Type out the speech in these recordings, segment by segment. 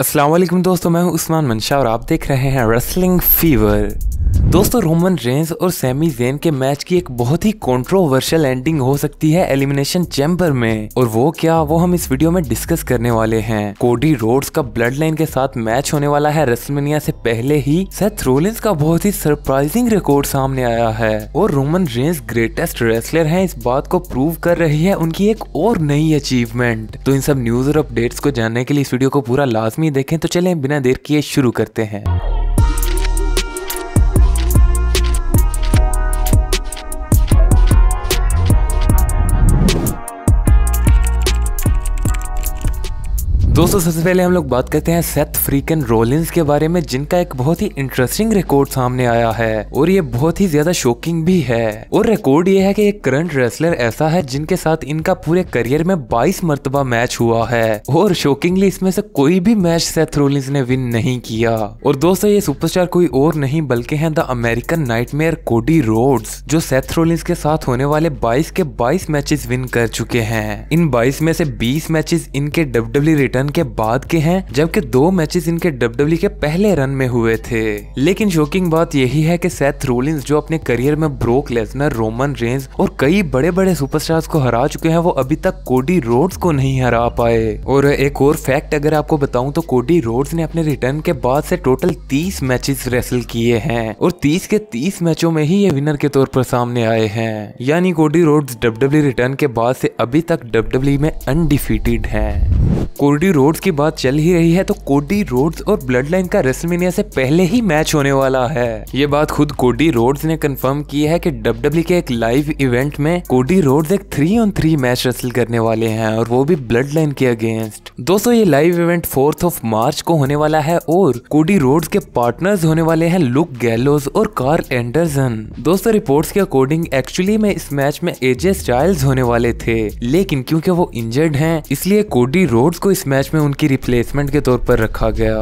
अस्सलाम वालेकुम दोस्तों मैं हूं उस्मान मंशा और आप देख रहे हैं रेसलिंग फीवर दोस्तों रोमन रेंस और सेमी जेन के मैच की एक बहुत ही कंट्रोवर्शियल एंडिंग हो सकती है एलिमिनेशन चैम्बर में और वो क्या वो हम इस वीडियो में डिस्कस करने वाले हैं कोडी रोड्स का ब्लड लाइन के साथ मैच होने वाला है रेसलमेनिया से पहले ही सेथ रोलिंस का बहुत ही सरप्राइजिंग रिकॉर्ड सामने आया है और रोमन रेंस ग्रेटेस्ट रेसलर है इस बात को प्रूव कर रही है उनकी एक और नई अचीवमेंट तो इन सब न्यूज और अपडेट्स को जानने के लिए इस वीडियो को पूरा लाजमी देखें तो चलें बिना देर किए शुरू करते हैं दोस्तों सबसे पहले हम लोग बात करते हैं सेथ फ्रीकन रोलिंस के बारे में जिनका एक बहुत ही इंटरेस्टिंग रिकॉर्ड सामने आया है और ये बहुत ही ज्यादा शॉकिंग भी है और रिकॉर्ड ये है कि एक करंट रेसलर ऐसा है जिनके साथ इनका पूरे करियर में 22 मरतबा मैच हुआ है और शॉकिंगली इसमें से कोई भी मैच सेथ रोलिंस ने विन नहीं किया और दोस्तों ये सुपर कोई और नहीं बल्कि है the American Nightmare Cody Rhodes जो सेथ रोलिंस के साथ होने वाले बाईस के बाईस मैचेस विन कर चुके हैं इन बाईस में से बीस मैचेस इनके डब्ल्यू रिटर्न रन के बाद के हैं जबकि दो मैचेस इनके डब्ल्यू e के पहले रन में हुए थे लेकिन शोकिंग बात यही है कि सेथ रोलिंस जो अपने करियर में ब्रोक लेसनर रोमन रेंज और कई बड़े बड़े सुपरस्टार्स को हरा चुके हैं वो अभी तक कोडी रोड्स को नहीं हरा पाए और एक और फैक्ट अगर आपको बताऊं तो कोडी रोड्स ने अपने रिटर्न के बाद से टोटल 30 मैचेस रेसल किए हैं और 30 के 30 मैचों में ही ये विनर के तौर पर सामने आए हैं यानी कोडी रोड्स डब्ल्यू रिटर्न के बाद से अभी तक डब्ल्यू e में अनडिफीटेड है कोडी रोड्स की बात चल ही रही है तो कोडी रोड्स और ब्लड लाइन का रेसलमेनिया से पहले ही मैच होने वाला है ये बात खुद कोडी रोड्स ने कंफर्म की है कि डब्ल्यू e के एक लाइव इवेंट में कोडी रोड्स एक three on three match wrestle करने वाले हैं और वो भी ब्लड लाइन के अगेंस्ट दोस्तों ये live event fourth of March को होने वाला है और कोडी रोड्स के पार्टनर्स होने वाले हैं लुक गैलोज और कार्ल एंडरसन दोस्तों रिपोर्ट्स के अकॉर्डिंग एक्चुअली में इस मैच में एजे स्टाइल्स होने वाले थे लेकिन क्योंकि वो इंजर्ड हैं इसलिए कोडी रोड्स को इस मैच में उनकी रिप्लेसमेंट के तौर पर रखा गया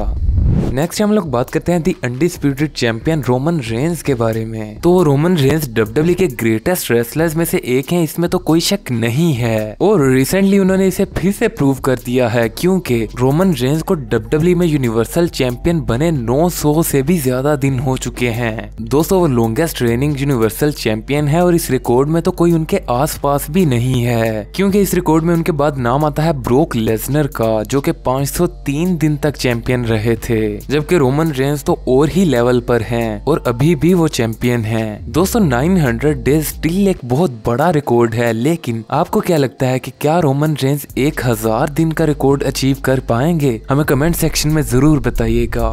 नेक्स्ट हम लोग बात करते हैं the undisputed champion Roman Reigns के बारे में तो रोमन रेंस डब्ल्यू के ग्रेटेस्ट रेसलर्स में से एक है इसमें तो कोई शक नहीं है और रिसेंटली उन्होंने इसे फिर से प्रूव कर दिया है क्योंकि रोमन रेंस को डब्ल्यू e में यूनिवर्सल चैंपियन बने 900 से भी ज्यादा दिन हो चुके हैं दोस्तों वो लॉन्गेस्ट रेनिंग यूनिवर्सल चैंपियन है और इस रिकॉर्ड में तो कोई उनके पास भी नहीं है क्योंकि इस रिकॉर्ड में उनके बाद नाम आता है ब्रोक लेसनर का जो कि 503 दिन तक चैंपियन रहे थे जबकि रोमन रेंस तो और ही लेवल पर हैं और अभी भी वो चैंपियन हैं। दोस्तों 900 डेज स्टिल एक बहुत बड़ा रिकॉर्ड है लेकिन आपको क्या लगता है कि क्या रोमन रेंस 1000 दिन का रिकॉर्ड अचीव कर पाएंगे हमें कमेंट सेक्शन में जरूर बताइएगा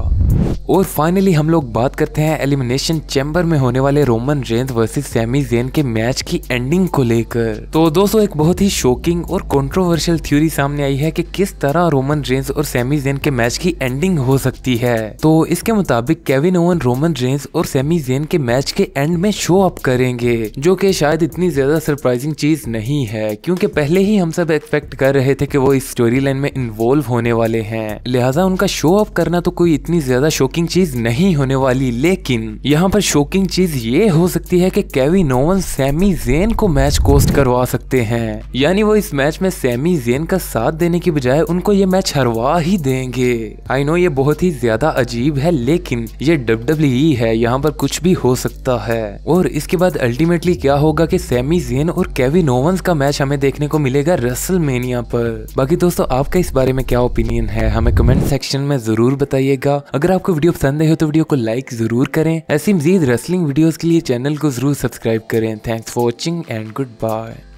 और फाइनली हम लोग बात करते हैं एलिमिनेशन चैम्बर में होने वाले Roman Reigns versus Sami Zayn के मैच की एंडिंग को लेकर तो दोस्तों एक बहुत ही शॉकिंग और कंट्रोवर्शियल थ्योरी सामने आई है कि किस तरह रोमन रेंज और सेमी जेन के मैच की एंडिंग हो सकती है तो इसके मुताबिक केविन ओवन रोमन रेंज और सेमी जेन के मैच के एंड में शो अप करेंगे जो की शायद इतनी ज्यादा सरप्राइजिंग चीज नहीं है क्यूँकी पहले ही हम सब एक्सपेक्ट कर रहे थे की वो इस स्टोरी लाइन में इन्वॉल्व होने वाले है लिहाजा उनका शो अप करना तो कोई इतनी ज्यादा शोक शोकिंग चीज नहीं होने वाली लेकिन यहाँ पर शोकिंग चीज ये हो सकती है कि केविन ओवन सेमी जेन को मैच कोस्ट करवा सकते हैं यानी वो इस मैच में सेमी जेन का साथ देने की बजाय उनको ये मैच हरवा ही देंगे आई नो ये बहुत ही ज्यादा अजीब है लेकिन ये डब्ल्यू e है यहाँ पर कुछ भी हो सकता है और इसके बाद अल्टीमेटली क्या होगा कि सेमी जेन और केविन ओवंस का मैच हमें देखने को मिलेगा रसल मेनिया पर बाकी दोस्तों आपका इस बारे में क्या ओपिनियन है हमें कमेंट सेक्शन में जरूर बताइएगा अगर आपको वीडियो पसंद आई हो तो वीडियो को लाइक जरूर करें ऐसी मजीद रेसलिंग वीडियोज के लिए चैनल को जरूर सब्सक्राइब करें thanks for watching and good bye